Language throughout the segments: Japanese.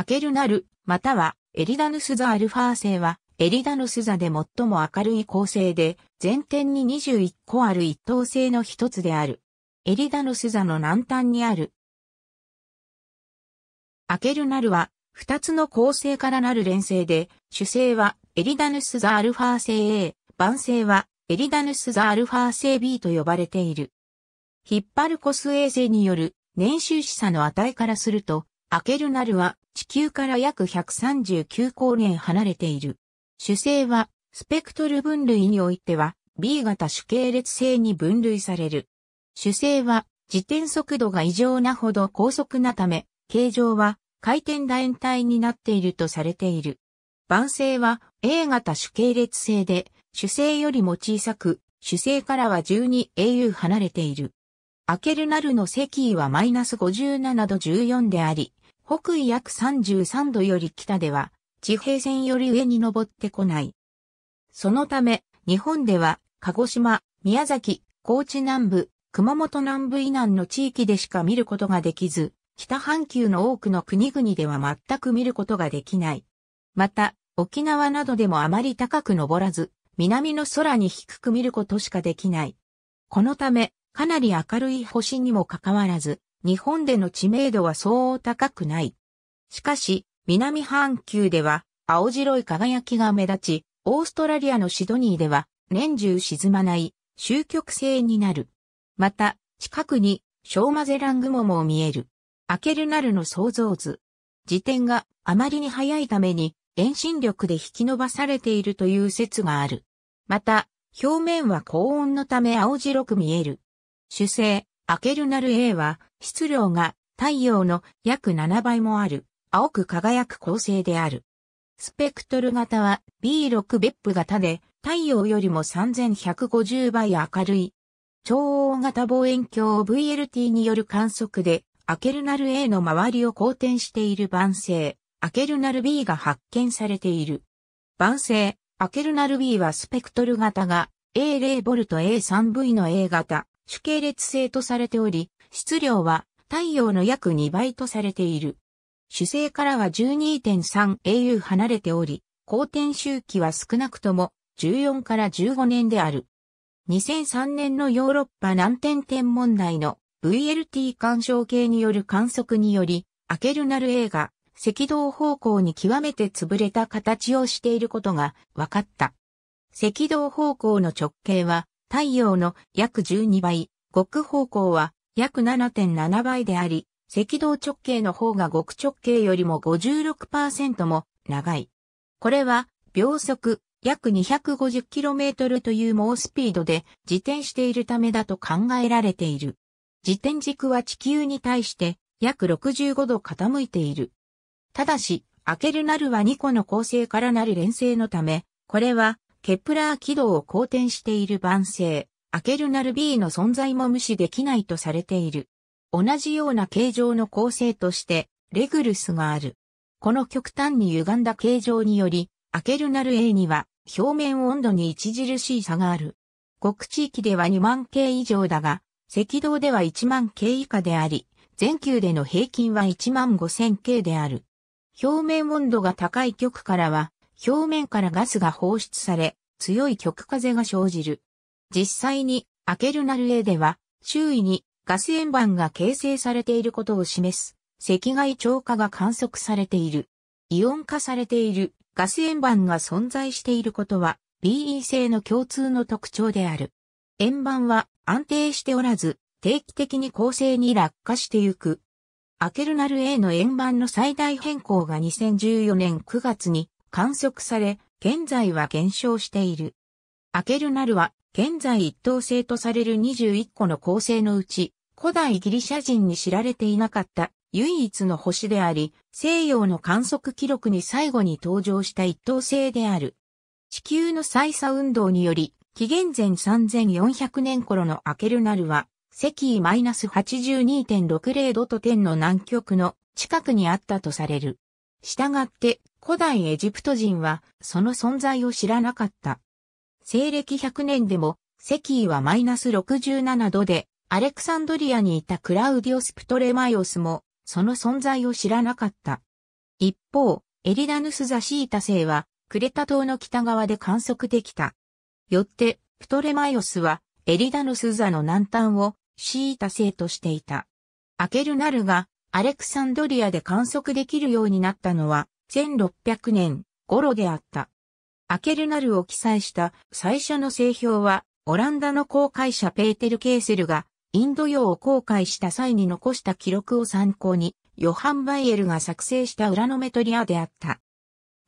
アケルナル、またはエリダヌス座アルファ星は、エリダヌス座で最も明るい恒星で、全天に21個ある一等星の一つである。エリダヌス座の南端にある。アケルナルは、二つの恒星からなる連星で、主星はエリダヌス座アルファ星 A、晩星はエリダヌス座アルファ星 B と呼ばれている。ヒッパルコス衛星による年収視差の値からすると、アケルナルは地球から約139光年離れている。主星はスペクトル分類においては B 型主系列星に分類される。主星は自転速度が異常なほど高速なため、形状は回転楕円体になっているとされている。晩星は A 型主系列星で主星よりも小さく、主星からは 12au 離れている。アケルナルの石位はマイナス57度14であり、北緯約33度より北では、地平線より上に登ってこない。そのため、日本では、鹿児島、宮崎、高知南部、熊本南部以南の地域でしか見ることができず、北半球の多くの国々では全く見ることができない。また、沖縄などでもあまり高く登らず、南の空に低く見ることしかできない。このため、かなり明るい星にもかかわらず、日本での知名度はそう高くない。しかし、南半球では青白い輝きが目立ち、オーストラリアのシドニーでは年中沈まない終局性になる。また、近くにショーマゼラン雲も見える。アケルナルの想像図。時点があまりに早いために遠心力で引き伸ばされているという説がある。また、表面は高温のため青白く見える。主星、アケルナル A は、質量が太陽の約7倍もある、青く輝く恒星である。スペクトル型は B6 ベップ型で、太陽よりも3150倍明るい。超大型望遠鏡 VLT による観測で、アケルナル A の周りを公転している晩星、アケルナル B が発見されている。晩星、アケルナル B はスペクトル型が A0V A3V の A 型、主系列性とされており、質量は太陽の約2倍とされている。主星からは 12.3au 離れており、公転周期は少なくとも14から15年である。2003年のヨーロッパ南天天問題の VLT 干渉系による観測により、アケルナル A が赤道方向に極めて潰れた形をしていることが分かった。赤道方向の直径は太陽の約12倍、極方向は約7.7倍であり、赤道直径の方が極直径よりも56%も長い。これは秒速約 250km という猛スピードで自転しているためだと考えられている。自転軸は地球に対して約65度傾いている。ただし、アケルナルは2個の構成からなる連星のため、これはケプラー軌道を公転している晩星、アケルナル B の存在も無視できないとされている。同じような形状の構成として、レグルスがある。この極端に歪んだ形状により、アケルナル A には表面温度に著しい差がある。極地域では2万系以上だが、赤道では1万系以下であり、全球での平均は1万5000系である。表面温度が高い極からは、表面からガスが放出され、強い極風が生じる。実際に、アケルナル A では、周囲にガス円盤が形成されていることを示す、赤外超過が観測されている。イオン化されているガス円盤が存在していることは、BE 性の共通の特徴である。円盤は安定しておらず、定期的に構成に落下してゆく。アケルナル A の円盤の最大変更が2014年9月に観測され、現在は減少している。アケルナルは、現在一等星とされる21個の恒星のうち、古代ギリシャ人に知られていなかった唯一の星であり、西洋の観測記録に最後に登場した一等星である。地球の再差運動により、紀元前3400年頃のアケルナルは、赤位 -82.60 度と天の南極の近くにあったとされる。したがって古代エジプト人はその存在を知らなかった。西暦100年でも石位はマイナス67度でアレクサンドリアにいたクラウディオス・プトレマイオスもその存在を知らなかった。一方、エリダヌス・ザ・シータ星はクレタ島の北側で観測できた。よって、プトレマイオスはエリダヌス・ザの南端をシータ星としていた。アケルナルがアレクサンドリアで観測できるようになったのは1600年頃であった。アケルナルを記載した最初の製氷はオランダの航海者ペーテル・ケーセルがインド洋を航海した際に残した記録を参考にヨハン・バイエルが作成した裏のメトリアであった。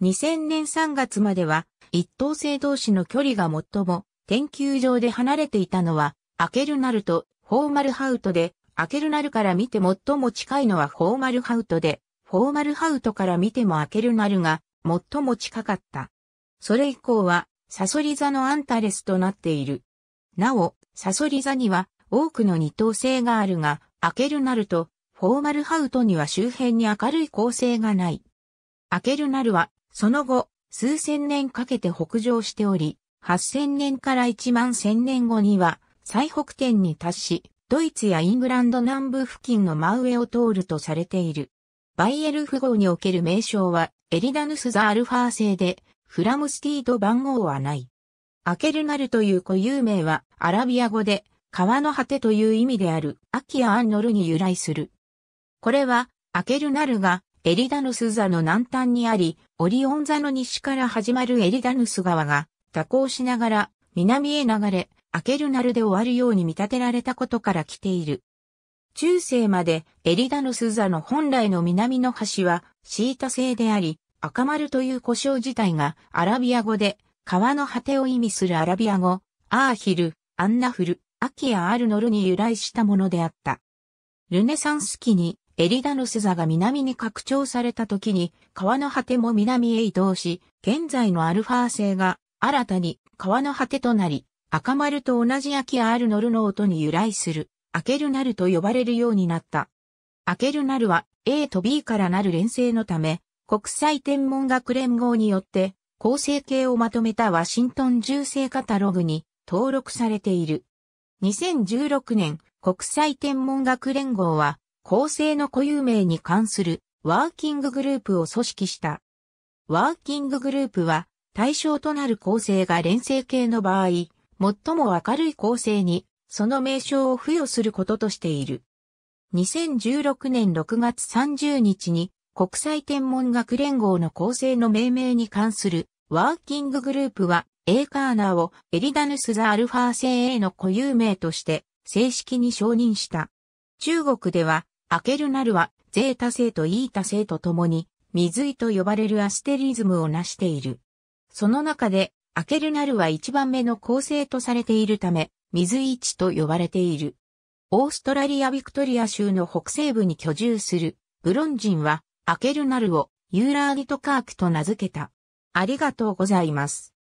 2000年3月までは一等星同士の距離が最も研究上で離れていたのはアケルナルとフォーマルハウトでアケルナルから見て最も近いのはフォーマルハウトで、フォーマルハウトから見てもアケルナルが最も近かった。それ以降は、サソリ座のアンタレスとなっている。なお、サソリ座には多くの二等星があるが、アケルナルとフォーマルハウトには周辺に明るい構成がない。アケルナルは、その後、数千年かけて北上しており、8000年から1万1000年後には、最北点に達し、ドイツやイングランド南部付近の真上を通るとされている。バイエル符号における名称は、エリダヌス・ザ・アルファー製で、フラムスティード番号はない。アケルナルという固有名は、アラビア語で、川の果てという意味である、アキア・アンノルに由来する。これは、アケルナルが、エリダヌスザの南端にあり、オリオン座の西から始まるエリダヌス川が、蛇行しながら、南へ流れ、アケルナルで終わるように見立てられたことから来ている。中世までエリダノス座の本来の南の端はシータ製であり、赤丸という故障自体がアラビア語で、川の果てを意味するアラビア語、アーヒル、アンナフル、アキア・アルノルに由来したものであった。ルネサンス期にエリダノス座が南に拡張された時に川の果ても南へ移動し、現在のアルファー星が新たに川の果てとなり、赤丸と同じ秋アールノルの音に由来する、アケルナルと呼ばれるようになった。アケルナルは A と B からなる連星のため、国際天文学連合によって構成形をまとめたワシントン銃声カタログに登録されている。2016年、国際天文学連合は構成の固有名に関するワーキンググループを組織した。ワーキンググループは対象となる構成が連星形の場合、最も明るい構成に、その名称を付与することとしている。2016年6月30日に、国際天文学連合の構成の命名に関するワーキンググループは、エーカーナーをエリダヌス・ザ・アルファ星 A の固有名として正式に承認した。中国では、アケルナルはゼータ星とイータ星と共に、水井と呼ばれるアステリズムを成している。その中で、アケルナルは一番目の構成とされているため、水市と呼ばれている。オーストラリア・ビクトリア州の北西部に居住するブロン人はアケルナルをユーラーギトカークと名付けた。ありがとうございます。